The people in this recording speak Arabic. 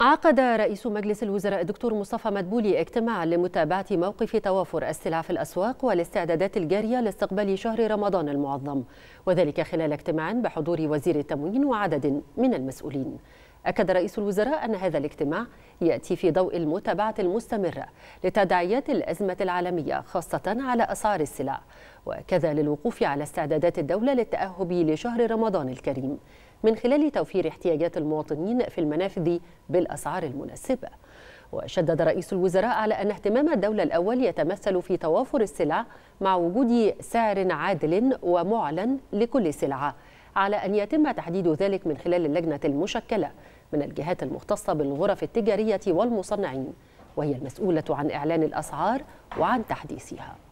عقد رئيس مجلس الوزراء الدكتور مصطفى مدبولي اجتماعا لمتابعة موقف توافر السلع في الأسواق والاستعدادات الجارية لاستقبال شهر رمضان المعظم وذلك خلال اجتماع بحضور وزير التموين وعدد من المسؤولين أكد رئيس الوزراء أن هذا الاجتماع يأتي في ضوء المتابعة المستمرة لتداعيات الأزمة العالمية خاصة على أسعار السلع وكذا للوقوف على استعدادات الدولة للتأهب لشهر رمضان الكريم من خلال توفير احتياجات المواطنين في المنافذ بالأسعار المناسبة وشدد رئيس الوزراء على أن اهتمام الدولة الأول يتمثل في توافر السلع مع وجود سعر عادل ومعلن لكل سلعة على أن يتم تحديد ذلك من خلال اللجنة المشكلة من الجهات المختصة بالغرف التجارية والمصنعين وهي المسؤولة عن إعلان الأسعار وعن تحديثها